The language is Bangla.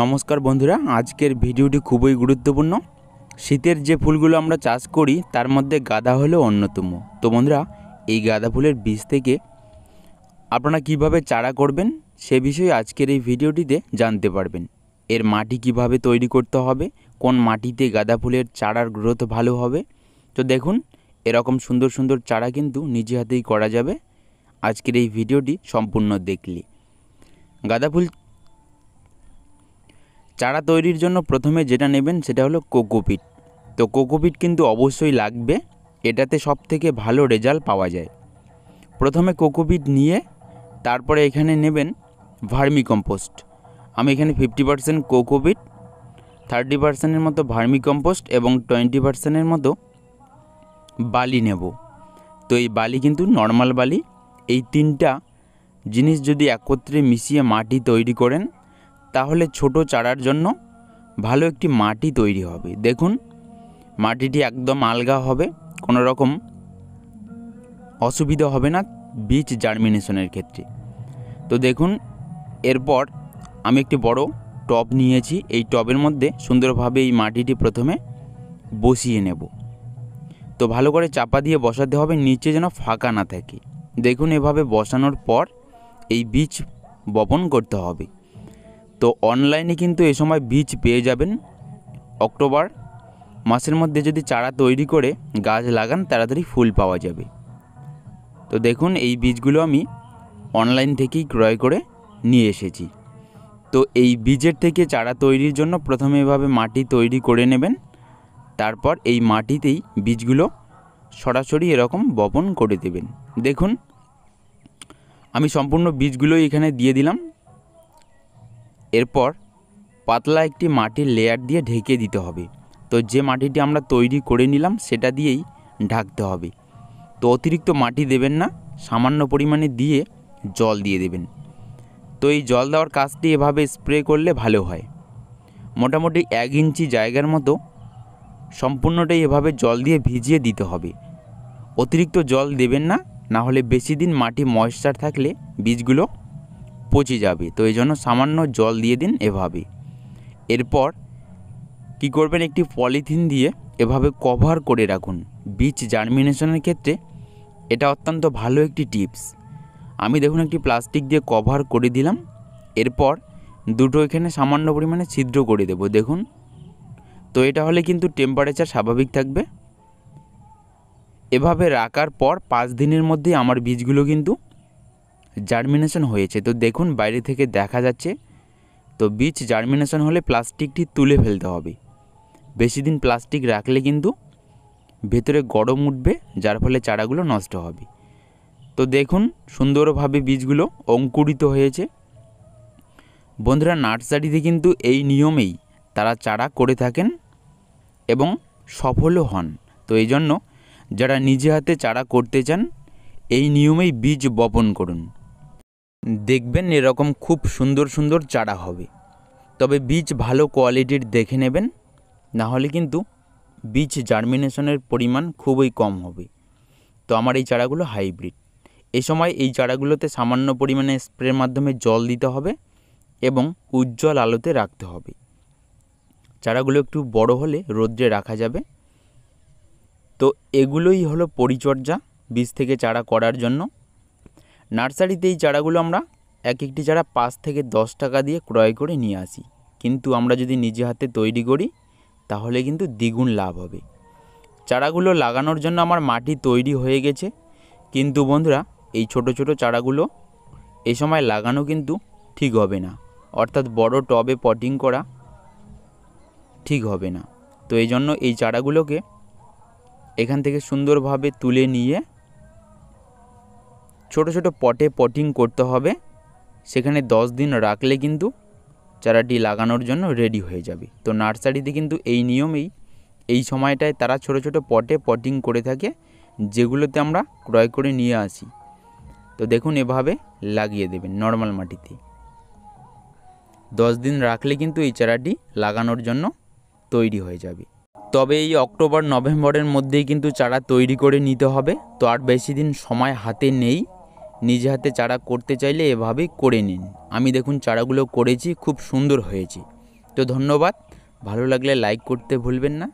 নমস্কার বন্ধুরা আজকের ভিডিওটি খুবই গুরুত্বপূর্ণ শীতের যে ফুলগুলো আমরা চাষ করি তার মধ্যে গাঁদা হলো অন্যতম তো বন্ধুরা এই গাঁদা ফুলের বীজ থেকে আপনারা কিভাবে চারা করবেন সে বিষয়ে আজকের এই ভিডিওটিতে জানতে পারবেন এর মাটি কিভাবে তৈরি করতে হবে কোন মাটিতে গাঁদা ফুলের চারার গ্রোথ ভালো হবে তো দেখুন এরকম সুন্দর সুন্দর চারা কিন্তু নিজে হাতেই করা যাবে আজকের এই ভিডিওটি সম্পূর্ণ দেখলে গাঁদা ফুল চারা তৈরির জন্য প্রথমে যেটা নেবেন সেটা হলো কোকোপিট তো কোকোপিট কিন্তু অবশ্যই লাগবে এটাতে সব থেকে ভালো রেজাল্ট পাওয়া যায় প্রথমে কোকোপিট নিয়ে তারপরে এখানে নেবেন ভার্মি কম্পোস্ট আমি এখানে ফিফটি পার্সেন্ট কোকোপিট থার্টি পার্সেন্টের মতো ভার্মি কম্পোস্ট এবং টোয়েন্টি পার্সেন্টের মতো বালি নেব তো এই বালি কিন্তু নর্মাল বালি এই তিনটা জিনিস যদি একত্রে মিশিয়ে মাটি তৈরি করেন তাহলে ছোট চারার জন্য ভালো একটি মাটি তৈরি হবে দেখুন মাটিটি একদম আলগা হবে কোনো রকম অসুবিধা হবে না বীজ জার্মিনেশনের ক্ষেত্রে তো দেখুন এরপর আমি একটি বড় টব নিয়েছি এই টবের মধ্যে সুন্দরভাবে এই মাটিটি প্রথমে বসিয়ে নেব তো ভালো করে চাপা দিয়ে বসাতে হবে নিচে যেন ফাঁকা না থাকে দেখুন এভাবে বসানোর পর এই বীজ বপন করতে হবে তো অনলাইনে কিন্তু এ সময় বীজ পেয়ে যাবেন অক্টোবর মাসের মধ্যে যদি চারা তৈরি করে গাছ লাগান তাড়াতাড়ি ফুল পাওয়া যাবে তো দেখুন এই বীজগুলো আমি অনলাইন থেকেই ক্রয় করে নিয়ে এসেছি তো এই বীজের থেকে চারা তৈরির জন্য প্রথমে এভাবে মাটি তৈরি করে নেবেন তারপর এই মাটিতেই বীজগুলো সরাসরি এরকম বপন করে দেবেন দেখুন আমি সম্পূর্ণ বীজগুলোই এখানে দিয়ে দিলাম এরপর পাতলা একটি মাটির লেয়ার দিয়ে ঢেকে দিতে হবে তো যে মাটিটি আমরা তৈরি করে নিলাম সেটা দিয়েই ঢাকতে হবে তো অতিরিক্ত মাটি দেবেন না সামান্য পরিমাণে দিয়ে জল দিয়ে দেবেন তো এই জল দেওয়ার কাজটি এভাবে স্প্রে করলে ভালো হয় মোটামুটি এক ইঞ্চি জায়গার মতো সম্পূর্ণটাই এভাবে জল দিয়ে ভিজিয়ে দিতে হবে অতিরিক্ত জল দেবেন না না হলে বেশি দিন মাটি ময়েশ্চার থাকলে বীজগুলো পচে যাবে তো এই জন্য সামান্য জল দিয়ে দিন এভাবে এরপর কি করবেন একটি পলিথিন দিয়ে এভাবে কভার করে রাখুন বীজ জার্মিনেশনের ক্ষেত্রে এটা অত্যন্ত ভালো একটি টিপস আমি দেখুন একটি প্লাস্টিক দিয়ে কভার করে দিলাম এরপর দুটো এখানে সামান্য পরিমাণে ছিদ্র করে দেব দেখুন তো এটা হলে কিন্তু টেম্পারেচার স্বাভাবিক থাকবে এভাবে রাখার পর পাঁচ দিনের মধ্যেই আমার বীজগুলো কিন্তু জার্মিনেশন হয়েছে তো দেখুন বাইরে থেকে দেখা যাচ্ছে তো বীজ জার্মিনেশন হলে প্লাস্টিকটি তুলে ফেলতে হবে বেশি দিন প্লাস্টিক রাখলে কিন্তু ভেতরে গরম উঠবে যার ফলে চারাগুলো নষ্ট হবে তো দেখুন সুন্দরভাবে বীজগুলো অঙ্কুরিত হয়েছে বন্ধুরা নার্সারিতে কিন্তু এই নিয়মেই তারা চারা করে থাকেন এবং সফলও হন তো এই জন্য যারা নিজে হাতে চারা করতে চান এই নিয়মেই বীজ বপন করুন দেখবেন এরকম খুব সুন্দর সুন্দর চারা হবে তবে বীজ ভালো কোয়ালিটির দেখে নেবেন না হলে কিন্তু বীজ জার্মিনেশনের পরিমাণ খুবই কম হবে তো আমার এই চারাগুলো হাইব্রিড এ সময় এই চারাগুলোতে সামান্য পরিমাণে স্প্রের মাধ্যমে জল দিতে হবে এবং উজ্জ্বল আলোতে রাখতে হবে চারাগুলো একটু বড় হলে রোদ্রে রাখা যাবে তো এগুলোই হলো পরিচর্যা বীজ থেকে চারা করার জন্য নার্সারিতে এই চারাগুলো আমরা এক একটি চারা পাঁচ থেকে দশ টাকা দিয়ে ক্রয় করে নিয়ে আসি কিন্তু আমরা যদি নিজে হাতে তৈরি করি তাহলে কিন্তু দ্বিগুণ লাভ হবে চারাগুলো লাগানোর জন্য আমার মাটি তৈরি হয়ে গেছে কিন্তু বন্ধুরা এই ছোট ছোট চারাগুলো এই সময় লাগানো কিন্তু ঠিক হবে না অর্থাৎ বড় টবে পটিং করা ঠিক হবে না তো এই জন্য এই চারাগুলোকে এখান থেকে সুন্দরভাবে তুলে নিয়ে ছোট ছোট পটে পটিং করতে হবে সেখানে দশ দিন রাখলে কিন্তু চারাটি লাগানোর জন্য রেডি হয়ে যাবে তো নার্সারিতে কিন্তু এই নিয়মেই এই সময়টায় তারা ছোট ছোট পটে পটিং করে থাকে যেগুলোতে আমরা ক্রয় করে নিয়ে আসি তো দেখুন এভাবে লাগিয়ে দেবেন নর্মাল মাটিতে দশ দিন রাখলে কিন্তু এই চারাটি লাগানোর জন্য তৈরি হয়ে যাবে তবে এই অক্টোবর নভেম্বরের মধ্যেই কিন্তু চারা তৈরি করে নিতে হবে তো আর বেশি দিন সময় হাতে নেই নিজে হাতে চারা করতে চাইলে এভাবেই করে নিন আমি দেখুন চারাগুলো করেছি খুব সুন্দর হয়েছে তো ধন্যবাদ ভালো লাগলে লাইক করতে ভুলবেন না